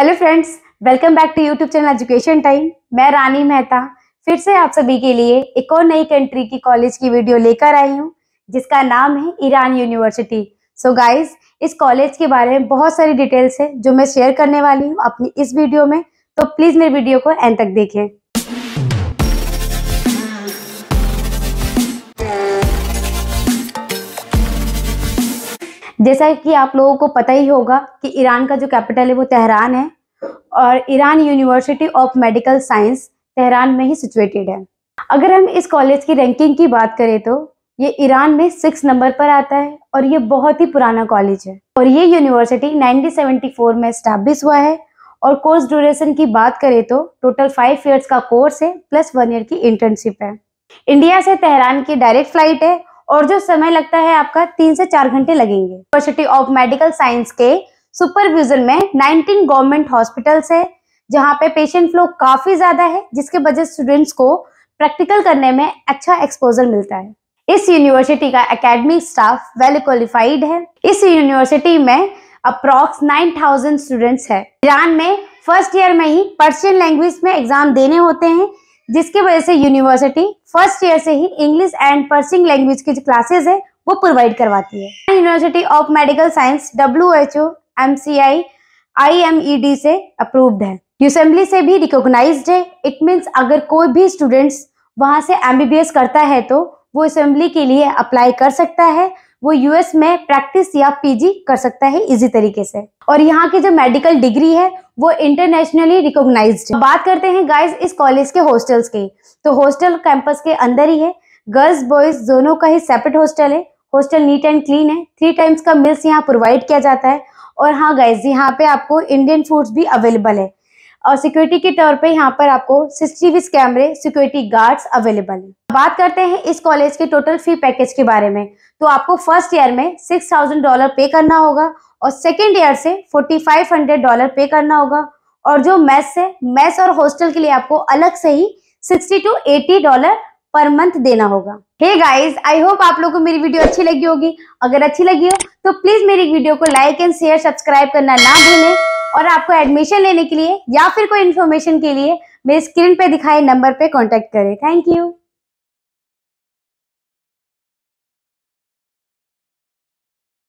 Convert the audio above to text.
hello friends welcome back to YouTube channel education time मैं रानी मेहता फिर से आप सभी के लिए एक और नई कंट्री की कॉलेज की वीडियो लेकर आई हूँ जिसका नाम है ईरान यूनिवर्सिटी सो गाइस इस कॉलेज के बारे में बहुत सारी डिटेल्स है जो मैं शेयर करने वाली हूँ अपनी इस वीडियो में तो प्लीज़ मेरी वीडियो को एंड तक देखें जैसा कि आप लोगों को पता ही होगा कि ईरान का जो कैपिटल है वो तेहरान है और Iran university of medical science Tehran में ही सिचुएटेड है अगर हम इस कॉलेज की रैंकिंग की बात करें तो ये ईरान में सिक्स नंबर पर आता है और ये बहुत ही पुराना कॉलेज है और ये यूनिवर्सिटी 1974 में स्टैब्लिश हुआ है और कोर्स ड्यूरेशन की बात करें तो टोटल फाइव ईयर्स का कोर्स है प्लस वन ईयर की इंटर्नशिप है इंडिया से तेहरान की डायरेक्ट फ्लाइट है और जो समय लगता है आपका तीन से चार घंटे लगेंगे यूनिवर्सिटी ऑफ मेडिकल साइंस के सुपरविजन में 19 गवर्नमेंट हॉस्पिटल्स है जहाँ पे पेशेंट फ्लो काफी ज्यादा है जिसके वजह स्टूडेंट्स को प्रैक्टिकल करने में अच्छा एक्सपोजर मिलता है इस यूनिवर्सिटी का एकेडमिक स्टाफ वेल क्वालिफाइड है इस यूनिवर्सिटी में अप्रॉक्स 9000 स्टूडेंट्स है ईरान में फर्स्ट ईयर में ही पर्शियन लैंग्वेज में एग्जाम देने होते हैं जिसकी वजह से यूनिवर्सिटी फर्स्ट ईयर से ही इंग्लिश एंड पर्सिंग लैंग्वेज की जो क्लासेज है वो प्रोवाइड करवाती है university of medical science W H O M C I I M E D से अप्रूव्ड है यूसेंबली से भी रिकॉग्नाइज्ड है इट मीन्स अगर कोई भी स्टूडेंट्स वहाँ से एम बी बी एस करता है तो वो असेंबली के लिए अप्लाई कर सकता है वो यूएस में प्रैक्टिस या पीजी कर सकता है इजी तरीके से और यहाँ की जो मेडिकल डिग्री है वो इंटरनेशनली रिकॉग्नाइज बात करते हैं गाइस इस कॉलेज के हॉस्टल्स की तो हॉस्टल कैंपस के अंदर ही है गर्ल्स बॉयज दोनों का ही सेपरेट हॉस्टल है हॉस्टल नीट एंड क्लीन है थ्री टाइम्स का मिल्स यहाँ प्रोवाइड किया जाता है और हाँ गाइज यहाँ पे आपको इंडियन फूड्स भी अवेलेबल है और सिक्योरिटी के तौर पे यहाँ पर आपको सीसीटीवी कैमरे सिक्योरिटी गार्ड्स अवेलेबल है बात करते हैं इस कॉलेज के टोटल फी पैकेज के बारे में तो आपको फर्स्ट ईयर में सिक्स थाउजेंड डॉलर पे करना होगा और सेकेंड ईयर से फोर्टी फाइव हंड्रेड डॉलर पे करना होगा और जो मैथ्स है मैथ्स और हॉस्टल के लिए आपको अलग से ही sixty to eighty dollar per month देना होगा हे गाइज आई होप आप लोगों को मेरी वीडियो अच्छी लगी होगी अगर अच्छी लगी हो तो प्लीज मेरी वीडियो को लाइक एंड शेयर सब्सक्राइब करना ना भूलें और आपको एडमिशन लेने के लिए या फिर कोई इन्फॉर्मेशन के लिए मेरे स्क्रीन पे दिखाए नंबर पे कांटेक्ट करें थैंक यू